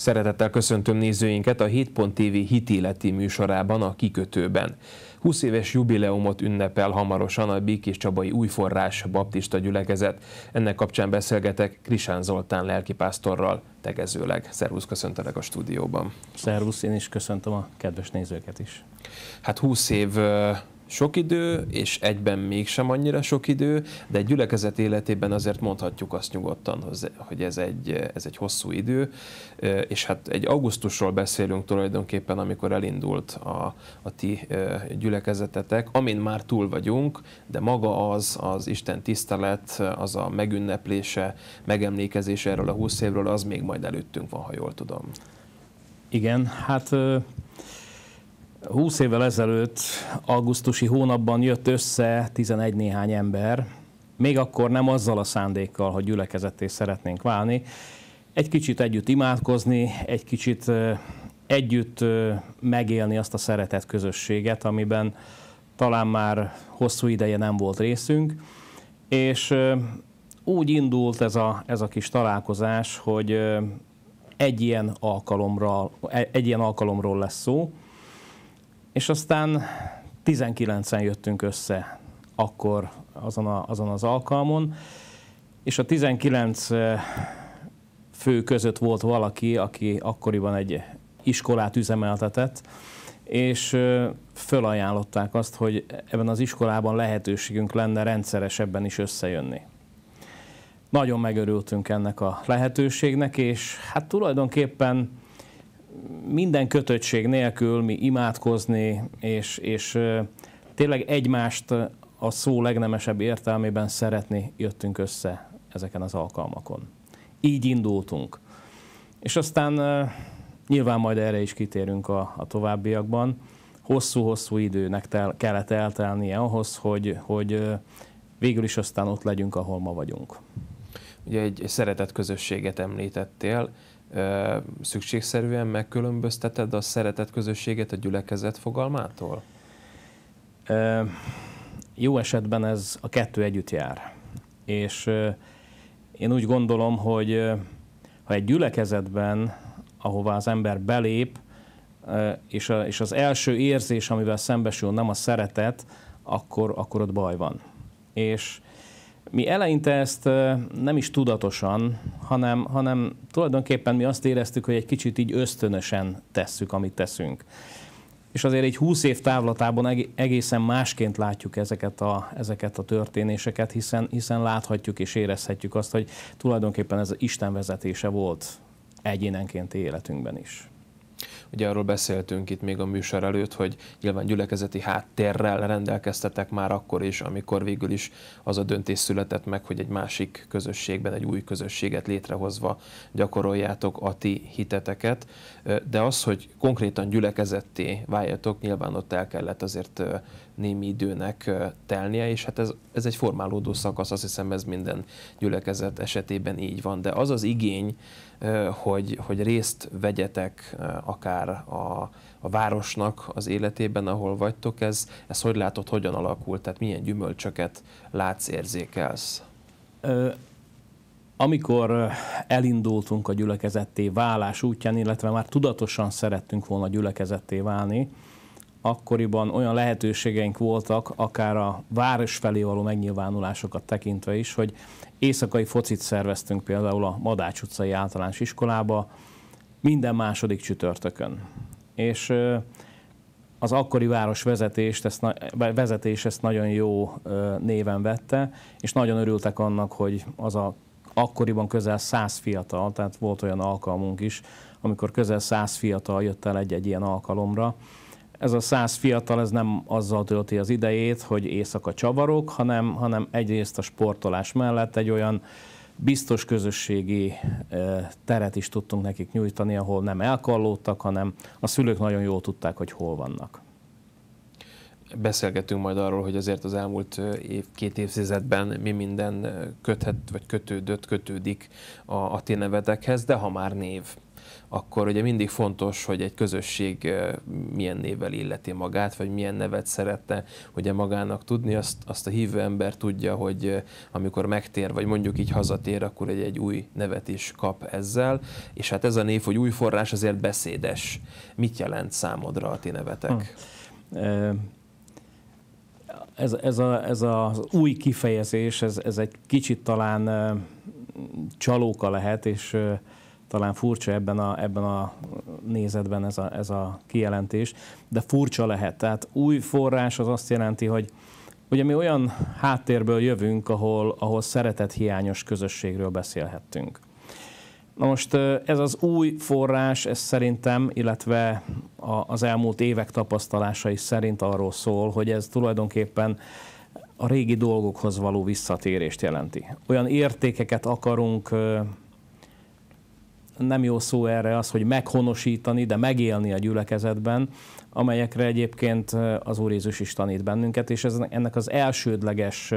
Szeretettel köszöntöm nézőinket a 7.tv hitéleti műsorában a kikötőben. 20 éves jubileumot ünnepel hamarosan a Békés Csabai Újforrás Baptista Gyülekezet. Ennek kapcsán beszélgetek Krisán Zoltán lelkipásztorral tegezőleg. Szervusz, köszöntelek a stúdióban. Szervusz, én is köszöntöm a kedves nézőket is. Hát 20 év sok idő, és egyben mégsem annyira sok idő, de egy gyülekezet életében azért mondhatjuk azt nyugodtan, hogy ez egy, ez egy hosszú idő, és hát egy augusztusról beszélünk tulajdonképpen, amikor elindult a, a ti gyülekezetetek, amin már túl vagyunk, de maga az, az Isten tisztelet, az a megünneplése, megemlékezése erről a 20 évről, az még majd előttünk van, ha jól tudom. Igen, hát 20 évvel ezelőtt augusztusi hónapban jött össze 11 néhány ember, még akkor nem azzal a szándékkal, hogy gyülekezetté szeretnénk válni, egy kicsit együtt imádkozni, egy kicsit együtt megélni azt a szeretett közösséget, amiben talán már hosszú ideje nem volt részünk, és úgy indult ez a, ez a kis találkozás, hogy egy ilyen, alkalomra, e, egy ilyen alkalomról lesz szó, és aztán 19-en jöttünk össze akkor azon, a, azon az alkalmon, és a 19 eh, fő között volt valaki, aki akkoriban egy iskolát üzemeltetett, és eh, fölajánlották azt, hogy ebben az iskolában lehetőségünk lenne rendszeresebben is összejönni. Nagyon megörültünk ennek a lehetőségnek, és hát tulajdonképpen minden kötöttség nélkül mi imádkozni, és, és tényleg egymást a szó legnemesebb értelmében szeretni jöttünk össze ezeken az alkalmakon. Így indultunk. És aztán nyilván majd erre is kitérünk a, a továbbiakban. Hosszú-hosszú időnek tel, kellett eltelnie ahhoz, hogy, hogy végül is aztán ott legyünk, ahol ma vagyunk. Ugye egy szeretett közösséget említettél, szükségszerűen megkülönbözteted a szeretet közösséget a gyülekezet fogalmától? E, jó esetben ez a kettő együtt jár. És e, én úgy gondolom, hogy e, ha egy gyülekezetben, ahová az ember belép, és, a, és az első érzés, amivel szembesül, nem a szeretet, akkor, akkor ott baj van. És mi eleinte ezt nem is tudatosan, hanem, hanem tulajdonképpen mi azt éreztük, hogy egy kicsit így ösztönösen tesszük, amit teszünk. És azért egy 20 év távlatában egészen másként látjuk ezeket a, ezeket a történéseket, hiszen, hiszen láthatjuk és érezhetjük azt, hogy tulajdonképpen ez Isten vezetése volt egyénenként életünkben is. Ugye arról beszéltünk itt még a műsor előtt, hogy nyilván gyülekezeti háttérrel rendelkeztetek már akkor is, amikor végül is az a döntés született meg, hogy egy másik közösségben, egy új közösséget létrehozva gyakoroljátok a ti hiteteket. De az, hogy konkrétan gyülekezetté váljatok, nyilván ott el kellett azért némi időnek telnie, és hát ez, ez egy formálódó szakasz, azt hiszem ez minden gyülekezet esetében így van, de az az igény, hogy, hogy részt vegyetek akár a, a városnak az életében, ahol vagytok, ez, ez hogy látod, hogyan alakult, tehát milyen gyümölcsöket látsz, érzékelsz? Ö, amikor elindultunk a gyülekezetté válás útján, illetve már tudatosan szerettünk volna gyülekezetté válni, akkoriban olyan lehetőségeink voltak, akár a város felé való megnyilvánulásokat tekintve is, hogy éjszakai focit szerveztünk például a Madács utcai általános iskolába minden második csütörtökön. És az akkori város vezetést, ezt, vezetés ezt nagyon jó néven vette, és nagyon örültek annak, hogy az a akkoriban közel száz fiatal, tehát volt olyan alkalmunk is, amikor közel száz fiatal jött el egy-egy ilyen alkalomra, ez a száz fiatal, ez nem azzal tölti az idejét, hogy éjszaka csavarok, hanem, hanem egyrészt a sportolás mellett egy olyan biztos közösségi teret is tudtunk nekik nyújtani, ahol nem elkallódtak, hanem a szülők nagyon jól tudták, hogy hol vannak. Beszélgetünk majd arról, hogy azért az elmúlt év, két évtizedben mi minden köthet, vagy kötődött, kötődik a, a ti nevetekhez, de ha már név, akkor ugye mindig fontos, hogy egy közösség eh, milyen névvel illeti magát, vagy milyen nevet szeretne ugye magának tudni, azt, azt a hívő ember tudja, hogy eh, amikor megtér, vagy mondjuk így hazatér, akkor egy, egy új nevet is kap ezzel, és hát ez a név, hogy új forrás azért beszédes. Mit jelent számodra a ti nevetek? Hm. Ez, ez, a, ez az új kifejezés, ez, ez egy kicsit talán csalóka lehet, és talán furcsa ebben a, ebben a nézetben ez a, ez a kijelentés, de furcsa lehet. Tehát új forrás az azt jelenti, hogy Ugye mi olyan háttérből jövünk, ahol, ahol hiányos közösségről beszélhettünk. Na most ez az új forrás, ez szerintem, illetve az elmúlt évek tapasztalásai szerint arról szól, hogy ez tulajdonképpen a régi dolgokhoz való visszatérést jelenti. Olyan értékeket akarunk nem jó szó erre az, hogy meghonosítani, de megélni a gyülekezetben, amelyekre egyébként az Úr Jézus is tanít bennünket, és ez, ennek az elsődleges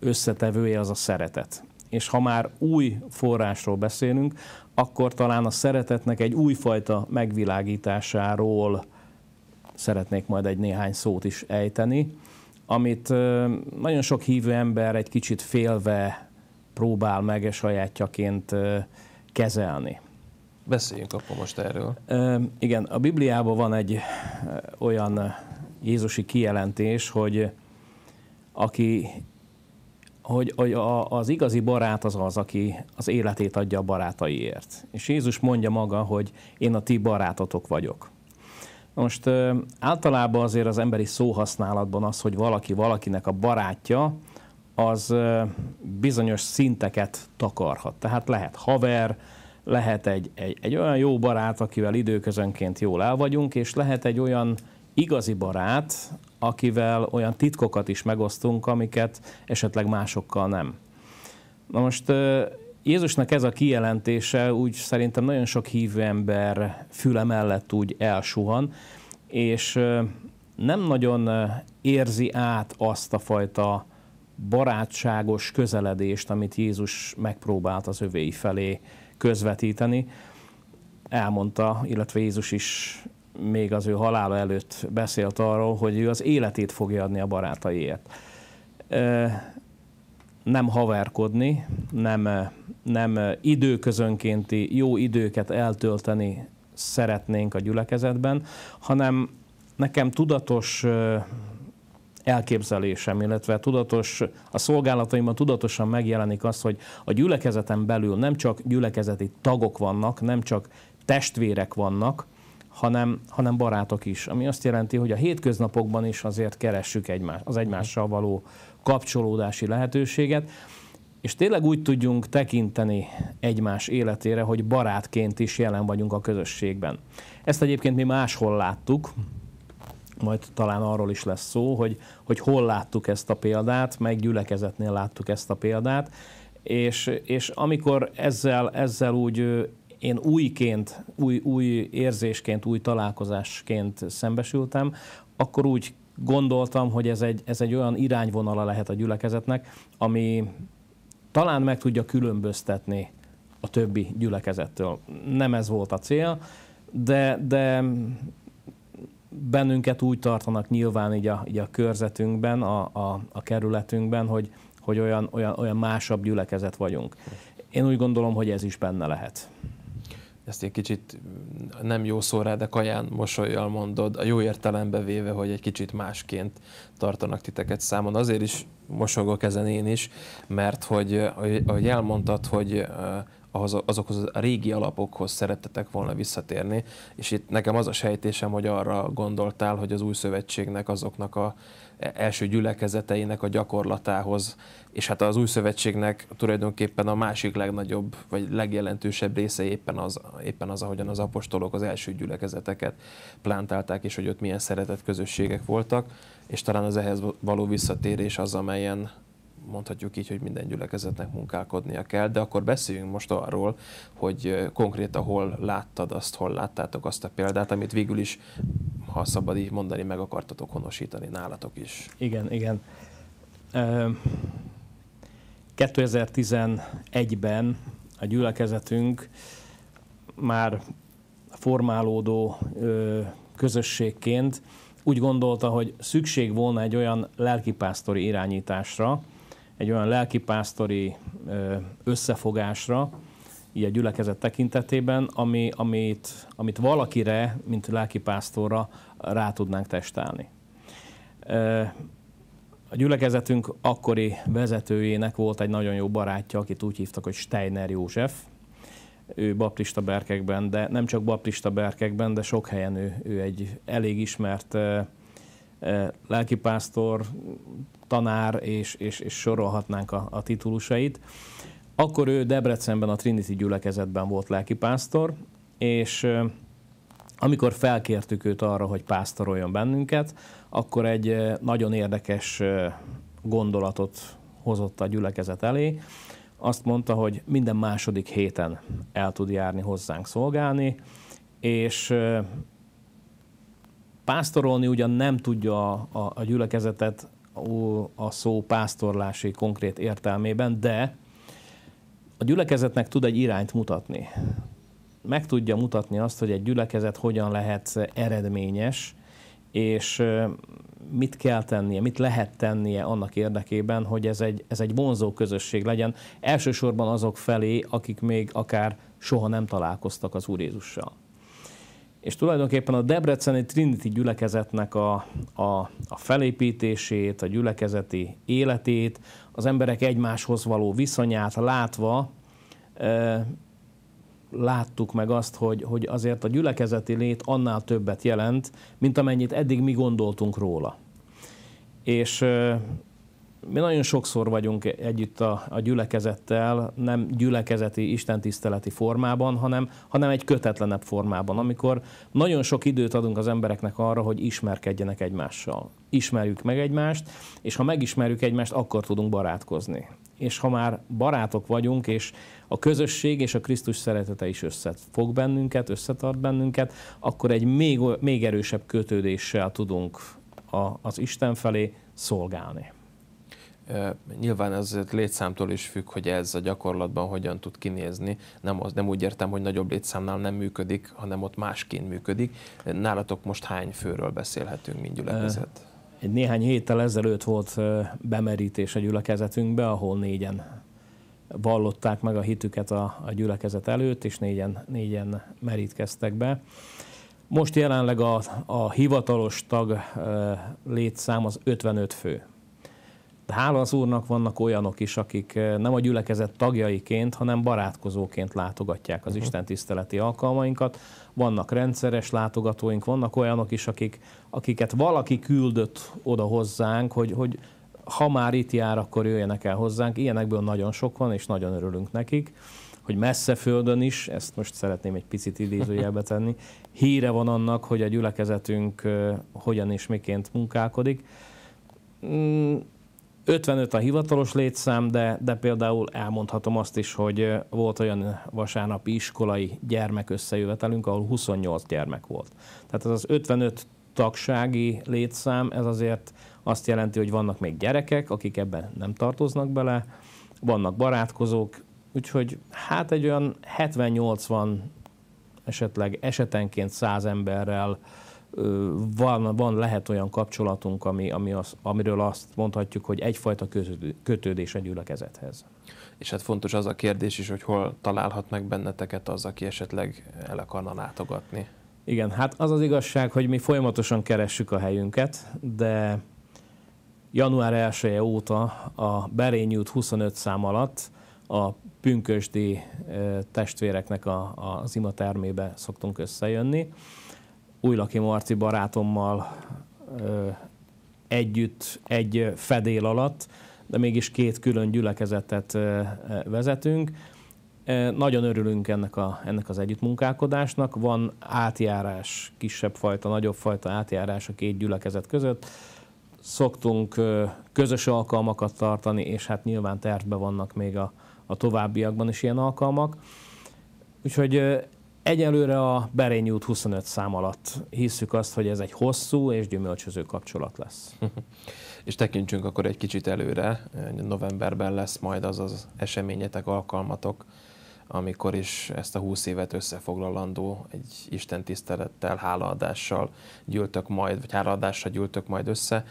összetevője az a szeretet. És ha már új forrásról beszélünk, akkor talán a szeretetnek egy újfajta megvilágításáról szeretnék majd egy néhány szót is ejteni, amit nagyon sok hívő ember egy kicsit félve próbál meg e sajátjaként kezelni. Beszéljünk akkor most erről. Igen, a Bibliában van egy olyan Jézusi kijelentés, hogy aki hogy, a, az igazi barát az az, aki az életét adja a barátaiért. És Jézus mondja maga, hogy én a ti barátotok vagyok. Most általában azért az emberi szóhasználatban az, hogy valaki valakinek a barátja, az bizonyos szinteket takarhat. Tehát lehet haver, lehet egy, egy, egy olyan jó barát, akivel időközönként jól el vagyunk, és lehet egy olyan igazi barát, akivel olyan titkokat is megosztunk, amiket esetleg másokkal nem. Na most Jézusnak ez a kijelentése úgy szerintem nagyon sok hívő ember füle mellett úgy elsuhan, és nem nagyon érzi át azt a fajta barátságos közeledést, amit Jézus megpróbált az övéi felé közvetíteni. Elmondta, illetve Jézus is még az ő halála előtt beszélt arról, hogy ő az életét fogja adni a barátaiért. Nem haverkodni, nem, nem időközönkénti jó időket eltölteni szeretnénk a gyülekezetben, hanem nekem tudatos elképzelésem, illetve tudatos, a szolgálataimban tudatosan megjelenik az, hogy a gyülekezeten belül nem csak gyülekezeti tagok vannak, nem csak testvérek vannak, hanem, hanem barátok is. Ami azt jelenti, hogy a hétköznapokban is azért keressük egymás, az egymással való kapcsolódási lehetőséget, és tényleg úgy tudjunk tekinteni egymás életére, hogy barátként is jelen vagyunk a közösségben. Ezt egyébként mi máshol láttuk, majd talán arról is lesz szó, hogy, hogy hol láttuk ezt a példát, meg gyülekezetnél láttuk ezt a példát, és, és amikor ezzel, ezzel úgy én újként, új, új érzésként, új találkozásként szembesültem, akkor úgy gondoltam, hogy ez egy, ez egy olyan irányvonala lehet a gyülekezetnek, ami talán meg tudja különböztetni a többi gyülekezettől. Nem ez volt a cél, de, de bennünket úgy tartanak nyilván így a, így a körzetünkben, a, a, a kerületünkben, hogy, hogy olyan, olyan, olyan másabb gyülekezet vagyunk. Én úgy gondolom, hogy ez is benne lehet. Ezt egy kicsit nem jó szó rá, de kaján mosolyjal mondod, a jó értelembe véve, hogy egy kicsit másként tartanak titeket számon. Azért is mosogok ezen én is, mert hogy, ahogy elmondtad, hogy ahhoz, azokhoz a régi alapokhoz szerettetek volna visszatérni, és itt nekem az a sejtésem, hogy arra gondoltál, hogy az új szövetségnek azoknak a e, első gyülekezeteinek a gyakorlatához, és hát az új szövetségnek tulajdonképpen a másik legnagyobb, vagy legjelentősebb része éppen az, éppen az ahogyan az apostolok az első gyülekezeteket plántálták, és hogy ott milyen szeretett közösségek voltak, és talán az ehhez való visszatérés az, amelyen mondhatjuk így, hogy minden gyülekezetnek munkálkodnia kell, de akkor beszéljünk most arról, hogy konkrétan hol láttad azt, hol láttátok azt a példát, amit végül is, ha szabad így mondani, meg akartatok honosítani nálatok is. Igen, igen. 2011-ben a gyülekezetünk már formálódó közösségként úgy gondolta, hogy szükség volna egy olyan lelkipásztori irányításra, egy olyan lelkipásztori összefogásra, így a gyülekezet tekintetében, ami, amit, amit valakire, mint lelkipásztorra rá tudnánk testálni. A gyülekezetünk akkori vezetőjének volt egy nagyon jó barátja, akit úgy hívtak, hogy Steiner József. Ő baptista berkekben, de nem csak baptista berkekben, de sok helyen ő, ő egy elég ismert Eh, lelkipásztor, tanár, és, és, és sorolhatnánk a, a titulusait. Akkor ő Debrecenben a Trinity gyülekezetben volt lelkipásztor, és eh, amikor felkértük őt arra, hogy pásztoroljon bennünket, akkor egy eh, nagyon érdekes gondolatot hozott a gyülekezet elé. Azt mondta, hogy minden második héten el tud járni hozzánk szolgálni, és Pásztorolni ugyan nem tudja a, a, a gyülekezetet a szó pásztorlási konkrét értelmében, de a gyülekezetnek tud egy irányt mutatni. Meg tudja mutatni azt, hogy egy gyülekezet hogyan lehet eredményes, és mit kell tennie, mit lehet tennie annak érdekében, hogy ez egy, ez egy vonzó közösség legyen, elsősorban azok felé, akik még akár soha nem találkoztak az Úr Jézussal és tulajdonképpen a Debreceni Trinity gyülekezetnek a, a, a felépítését, a gyülekezeti életét, az emberek egymáshoz való viszonyát látva e, láttuk meg azt, hogy, hogy azért a gyülekezeti lét annál többet jelent, mint amennyit eddig mi gondoltunk róla. És mi nagyon sokszor vagyunk együtt a, a gyülekezettel, nem gyülekezeti, istentiszteleti formában, hanem, hanem egy kötetlenebb formában, amikor nagyon sok időt adunk az embereknek arra, hogy ismerkedjenek egymással. Ismerjük meg egymást, és ha megismerjük egymást, akkor tudunk barátkozni. És ha már barátok vagyunk, és a közösség és a Krisztus szeretete is összefog bennünket, összetart bennünket, akkor egy még, még erősebb kötődéssel tudunk a, az Isten felé szolgálni. Nyilván ez létszámtól is függ, hogy ez a gyakorlatban hogyan tud kinézni. Nem, az, nem úgy értem, hogy nagyobb létszámnál nem működik, hanem ott másként működik. Nálatok most hány főről beszélhetünk, mint gyülekezet? Egy néhány héttel ezelőtt volt bemerítés a gyülekezetünkbe, ahol négyen vallották meg a hitüket a, a gyülekezet előtt, és négyen, négyen merítkeztek be. Most jelenleg a, a hivatalos tag létszám az 55 fő hála az Úrnak vannak olyanok is, akik eh, nem a gyülekezet tagjaiként, hanem barátkozóként látogatják az uh-huh. Isten tiszteleti alkalmainkat. Vannak rendszeres látogatóink, vannak olyanok is, akik, akiket valaki küldött oda hozzánk, hogy, hogy ha már itt jár, akkor jöjjenek el hozzánk. Ilyenekből nagyon sok van, és nagyon örülünk nekik hogy messze földön is, ezt most szeretném egy picit idézőjelbe tenni, híre van annak, hogy a gyülekezetünk eh, hogyan és miként munkálkodik mm, 55 a hivatalos létszám, de, de például elmondhatom azt is, hogy volt olyan vasárnapi iskolai gyermek összejövetelünk, ahol 28 gyermek volt. Tehát ez az 55 tagsági létszám, ez azért azt jelenti, hogy vannak még gyerekek, akik ebben nem tartoznak bele, vannak barátkozók, úgyhogy hát egy olyan 70-80 esetleg esetenként 100 emberrel van, van, lehet olyan kapcsolatunk, ami, ami az, amiről azt mondhatjuk, hogy egyfajta kötődés a gyülekezethez. És hát fontos az a kérdés is, hogy hol találhat meg benneteket az, aki esetleg el akarna látogatni. Igen, hát az az igazság, hogy mi folyamatosan keressük a helyünket, de január 1 -e óta a Berény út 25 szám alatt a pünkösdi testvéreknek a, az ima termébe szoktunk összejönni. Újlaki Marci barátommal ö, együtt egy fedél alatt, de mégis két külön gyülekezetet ö, vezetünk. E, nagyon örülünk ennek, a, ennek az együttmunkálkodásnak. Van átjárás, kisebb fajta, nagyobb fajta átjárás a két gyülekezet között. Szoktunk ö, közös alkalmakat tartani, és hát nyilván tervben vannak még a, a továbbiakban is ilyen alkalmak. Úgyhogy Egyelőre a Berényi út 25 szám alatt hiszük azt, hogy ez egy hosszú és gyümölcsöző kapcsolat lesz. és tekintsünk akkor egy kicsit előre. Novemberben lesz majd az az eseményetek, alkalmatok, amikor is ezt a 20 évet összefoglalandó egy Isten tisztelettel, hálaadással gyűltök majd, vagy hálaadással gyűltök majd össze.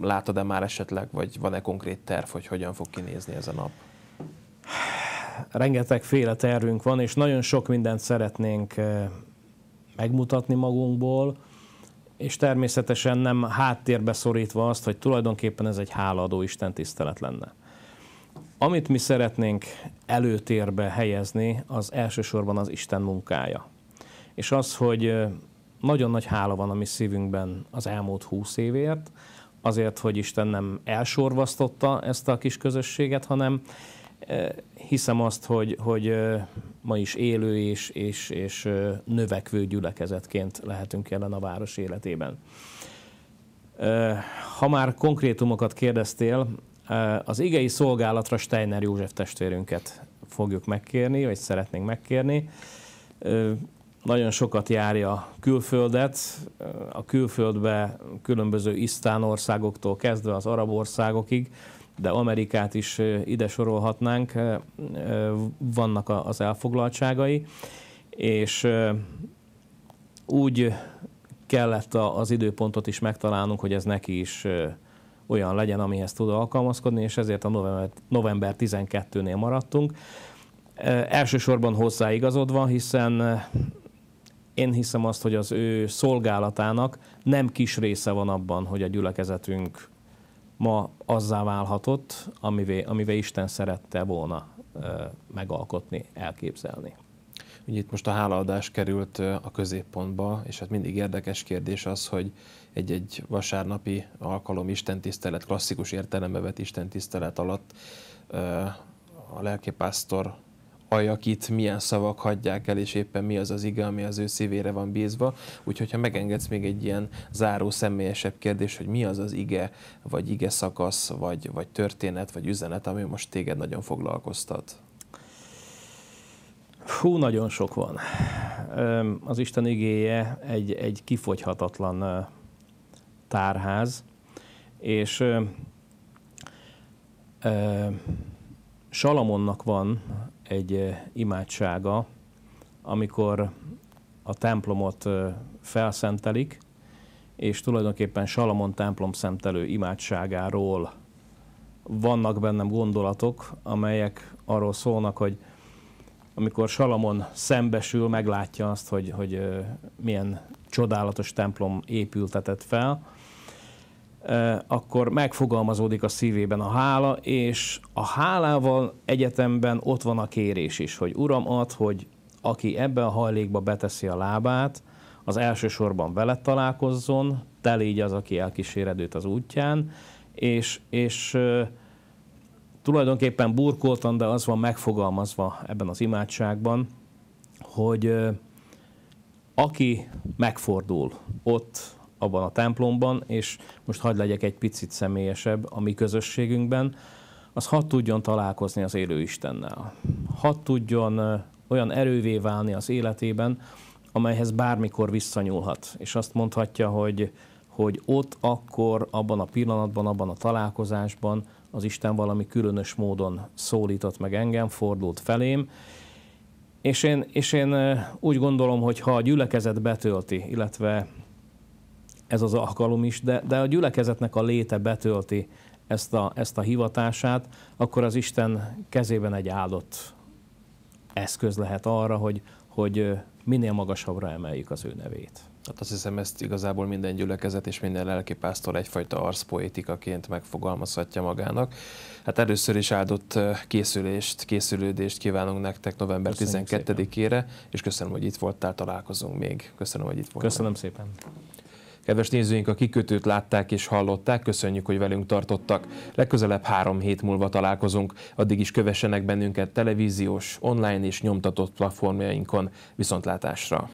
Látod-e már esetleg, vagy van-e konkrét terv, hogy hogyan fog kinézni ez a nap? rengeteg féle tervünk van, és nagyon sok mindent szeretnénk eh, megmutatni magunkból, és természetesen nem háttérbe szorítva azt, hogy tulajdonképpen ez egy hálaadó Isten tisztelet lenne. Amit mi szeretnénk előtérbe helyezni, az elsősorban az Isten munkája. És az, hogy eh, nagyon nagy hála van a mi szívünkben az elmúlt húsz évért, azért, hogy Isten nem elsorvasztotta ezt a kis közösséget, hanem hiszem azt, hogy, hogy ma is élő és, és, és növekvő gyülekezetként lehetünk jelen a város életében. Ha már konkrétumokat kérdeztél, az igei szolgálatra Steiner József testvérünket fogjuk megkérni, vagy szeretnénk megkérni. Nagyon sokat járja külföldet, a külföldbe különböző isztán országoktól kezdve az arab országokig, de Amerikát is ide sorolhatnánk, vannak az elfoglaltságai, és úgy kellett az időpontot is megtalálnunk, hogy ez neki is olyan legyen, amihez tud alkalmazkodni, és ezért a november 12-nél maradtunk. Elsősorban hozzáigazodva, hiszen én hiszem azt, hogy az ő szolgálatának nem kis része van abban, hogy a gyülekezetünk ma azzá válhatott, amivé, amivé Isten szerette volna megalkotni, elképzelni. Ugye itt most a hálaadás került a középpontba, és hát mindig érdekes kérdés az, hogy egy-egy vasárnapi alkalom istentisztelet, klasszikus értelembe vett istentisztelet alatt a lelkipásztor itt milyen szavak hagyják el, és éppen mi az az ige, ami az ő szívére van bízva. Úgyhogy, ha megengedsz még egy ilyen záró személyesebb kérdés, hogy mi az az ige, vagy ige szakasz, vagy, vagy történet, vagy üzenet, ami most téged nagyon foglalkoztat? Hú, nagyon sok van. Az Isten igéje egy, egy kifogyhatatlan tárház, és Salamonnak van egy imádsága, amikor a templomot felszentelik, és tulajdonképpen Salamon templom szentelő imádságáról vannak bennem gondolatok, amelyek arról szólnak, hogy amikor Salamon szembesül, meglátja azt, hogy, hogy milyen csodálatos templom épültetett fel, akkor megfogalmazódik a szívében a hála, és a hálával egyetemben ott van a kérés is, hogy Uram, ad, hogy aki ebben a hajlékba beteszi a lábát, az elsősorban veled találkozzon, te légy az, aki elkíséred őt az útján, és, és tulajdonképpen burkoltan, de az van megfogalmazva ebben az imádságban, hogy aki megfordul ott, abban a templomban, és most hagyd legyek egy picit személyesebb a mi közösségünkben, az hadd tudjon találkozni az élő Istennel. Hadd tudjon olyan erővé válni az életében, amelyhez bármikor visszanyúlhat. És azt mondhatja, hogy, hogy ott, akkor, abban a pillanatban, abban a találkozásban az Isten valami különös módon szólított meg engem, fordult felém, és én, és én úgy gondolom, hogy ha a gyülekezet betölti, illetve ez az alkalom is, de, de a gyülekezetnek a léte betölti ezt a, ezt a hivatását, akkor az Isten kezében egy áldott eszköz lehet arra, hogy, hogy minél magasabbra emeljük az ő nevét. Hát azt hiszem, ezt igazából minden gyülekezet és minden lelkipásztor egyfajta arszpoétikaként megfogalmazhatja magának. Hát először is áldott készülést, készülődést kívánunk nektek november 12-ére, és köszönöm, hogy itt voltál, találkozunk még. Köszönöm, hogy itt voltál. Köszönöm szépen. Kedves nézőink, a kikötőt látták és hallották, köszönjük, hogy velünk tartottak. Legközelebb három hét múlva találkozunk, addig is kövessenek bennünket televíziós, online és nyomtatott platformjainkon. Viszontlátásra!